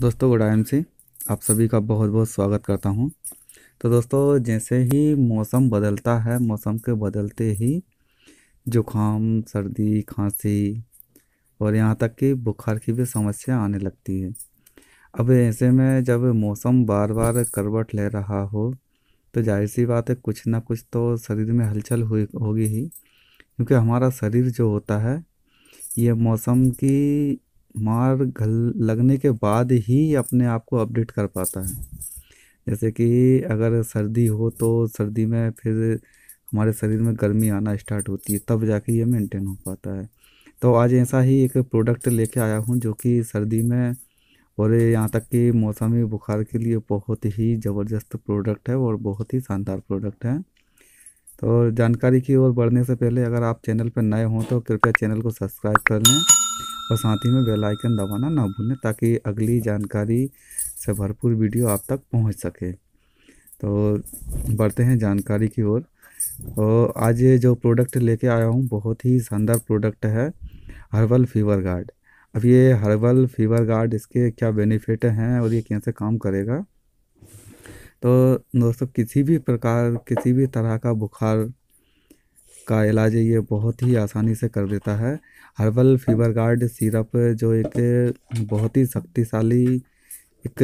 दोस्तों good I M C आप सभी का बहुत बहुत स्वागत करता हूं तो दोस्तों जैसे ही मौसम बदलता है मौसम के बदलते ही जुखाम सर्दी खांसी और यहाँ तक कि बुखार की भी समस्या आने लगती है अब ऐसे में जब मौसम बार बार करवट ले रहा हो तो जाहिर सी बात है कुछ ना कुछ तो शरीर में हलचल हुई होगी ही क्योंकि हमारा शरीर जो होता है ये मौसम की मार घल लगने के बाद ही अपने आप को अपडेट कर पाता है जैसे कि अगर सर्दी हो तो सर्दी में फिर हमारे शरीर में गर्मी आना स्टार्ट होती है तब जाके ये मेंटेन हो पाता है तो आज ऐसा ही एक प्रोडक्ट लेके आया हूँ जो कि सर्दी में और यहाँ तक कि मौसमी बुखार के लिए बहुत ही ज़बरदस्त प्रोडक्ट है और बहुत ही शानदार प्रोडक्ट है तो जानकारी की ओर बढ़ने से पहले अगर आप चैनल पर नए हों तो कृपया चैनल को सब्सक्राइब कर लें और साथ ही में बेल आइकन दबाना ना भूलें ताकि अगली जानकारी से भरपूर वीडियो आप तक पहुंच सके तो बढ़ते हैं जानकारी की ओर तो आज ये जो प्रोडक्ट लेके आया हूँ बहुत ही शानदार प्रोडक्ट है हर्बल फीवर गार्ड अब ये हर्बल फीवर गार्ड इसके क्या बेनिफिट हैं और ये कैसे काम करेगा तो दोस्तों किसी भी प्रकार किसी भी तरह का बुखार का इलाज ये बहुत ही आसानी से कर देता है हर्बल फीवर गार्ड सिरप जो एक बहुत ही शक्तिशाली एक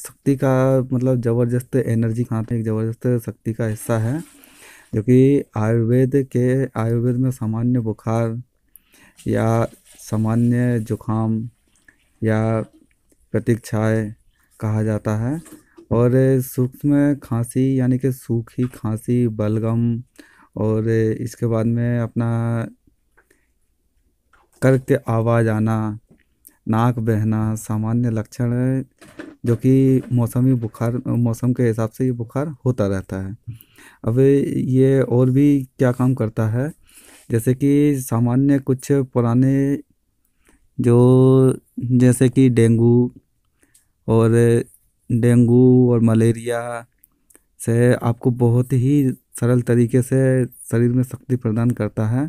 शक्ति का मतलब ज़बरदस्त एनर्जी कहाँ एक ज़बरदस्त शक्ति का हिस्सा है जो कि आयुर्वेद के आयुर्वेद में सामान्य बुखार या सामान्य जुखाम या प्रतीक्षाएँ कहा जाता है और सूक्ष्म खांसी यानी कि सूखी खांसी बलगम और इसके बाद में अपना कर के आवाज़ आना नाक बहना सामान्य लक्षण है जो कि मौसमी बुखार मौसम के हिसाब से ये बुखार होता रहता है अब ये और भी क्या काम करता है जैसे कि सामान्य कुछ पुराने जो जैसे कि डेंगू और डेंगू और मलेरिया से आपको बहुत ही सरल तरीके से शरीर में शक्ति प्रदान करता है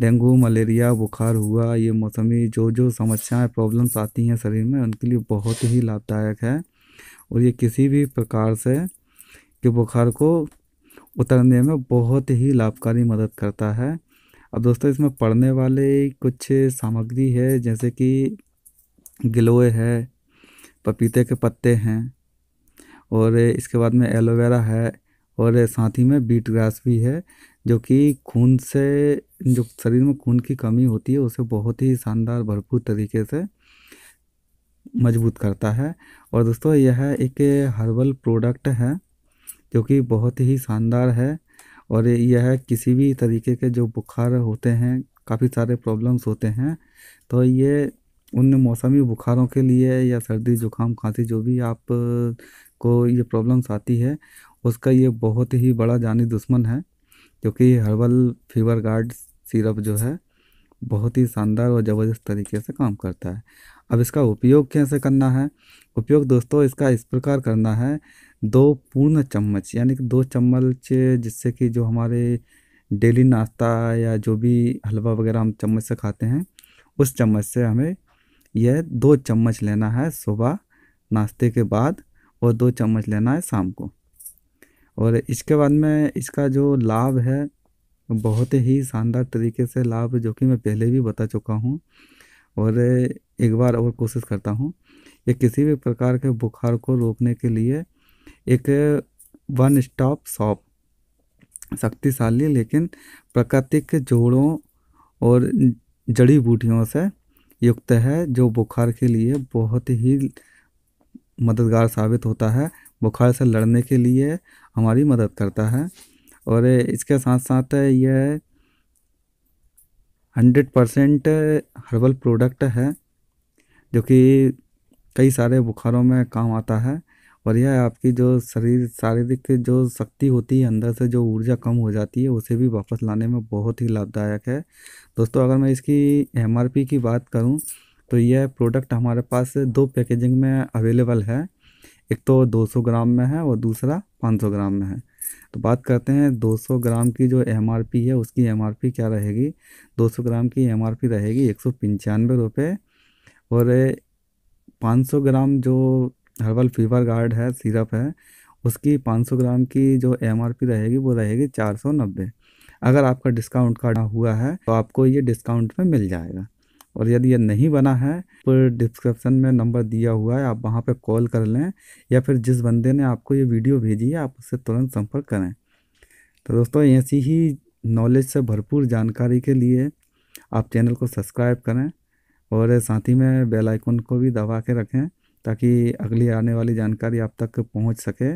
डेंगू मलेरिया बुखार हुआ ये मौसमी जो जो समस्याएं प्रॉब्लम्स आती हैं शरीर में उनके लिए बहुत ही लाभदायक है और ये किसी भी प्रकार से के बुखार को उतरने में बहुत ही लाभकारी मदद करता है अब दोस्तों इसमें पढ़ने वाले कुछ सामग्री है जैसे कि गिलोय है पपीते के पत्ते हैं और इसके बाद में एलोवेरा है और साथ ही में बीट ग्रास भी है जो कि खून से जो शरीर में खून की कमी होती है उसे बहुत ही शानदार भरपूर तरीके से मजबूत करता है और दोस्तों यह एक हर्बल प्रोडक्ट है जो कि बहुत ही शानदार है और यह किसी भी तरीके के जो बुखार होते हैं काफ़ी सारे प्रॉब्लम्स होते हैं तो ये उन मौसमी बुखारों के लिए या सर्दी जुकाम खांसी जो भी आप को ये प्रॉब्लम्स आती है उसका ये बहुत ही बड़ा जानी दुश्मन है क्योंकि हर्बल फीवर गार्ड सिरप जो है बहुत ही शानदार और ज़बरदस्त तरीके से काम करता है अब इसका उपयोग कैसे करना है उपयोग दोस्तों इसका इस प्रकार करना है दो पूर्ण चम्मच यानी कि दो चम्मच जिससे कि जो हमारे डेली नाश्ता या जो भी हलवा वगैरह हम चम्मच से खाते हैं उस चम्मच से हमें यह दो चम्मच लेना है सुबह नाश्ते के बाद और दो चम्मच लेना है शाम को और इसके बाद में इसका जो लाभ है बहुत ही शानदार तरीके से लाभ जो कि मैं पहले भी बता चुका हूँ और एक बार और कोशिश करता हूँ ये किसी भी प्रकार के बुखार को रोकने के लिए एक वन स्टॉप शॉप शक्तिशाली लेकिन प्राकृतिक जोड़ों और जड़ी बूटियों से युक्त है जो बुखार के लिए बहुत ही मददगार साबित होता है बुखार से लड़ने के लिए हमारी मदद करता है और इसके साथ साथ यह हंड्रेड परसेंट हर्बल प्रोडक्ट है जो कि कई सारे बुखारों में काम आता है और यह आपकी जो शरीर शारीरिक जो शक्ति होती है अंदर से जो ऊर्जा कम हो जाती है उसे भी वापस लाने में बहुत ही लाभदायक है दोस्तों अगर मैं इसकी एम की बात करूँ तो यह प्रोडक्ट हमारे पास दो पैकेजिंग में अवेलेबल है एक तो 200 ग्राम में है और दूसरा 500 ग्राम में है तो बात करते हैं 200 ग्राम की जो एम है उसकी एम क्या रहेगी 200 ग्राम की एम रहेगी एक सौ और 500 ग्राम जो हर्बल फीवर गार्ड है सिरप है उसकी 500 ग्राम की जो एम रहेगी वो रहेगी चार अगर आपका डिस्काउंट कार्ड हुआ है तो आपको ये डिस्काउंट में मिल जाएगा और यदि ये नहीं बना है तो डिस्क्रिप्शन में नंबर दिया हुआ है आप वहाँ पर कॉल कर लें या फिर जिस बंदे ने आपको ये वीडियो भेजी है आप उससे तुरंत संपर्क करें तो दोस्तों ऐसी ही नॉलेज से भरपूर जानकारी के लिए आप चैनल को सब्सक्राइब करें और साथ ही में बेल आइकन को भी दबा के रखें ताकि अगली आने वाली जानकारी आप तक पहुंच सके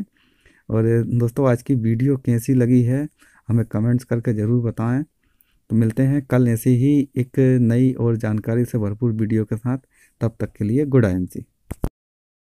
और दोस्तों आज की वीडियो कैसी लगी है हमें कमेंट्स करके ज़रूर बताएं तो मिलते हैं कल ऐसे ही एक नई और जानकारी से भरपूर वीडियो के साथ तब तक के लिए गुड आयन जी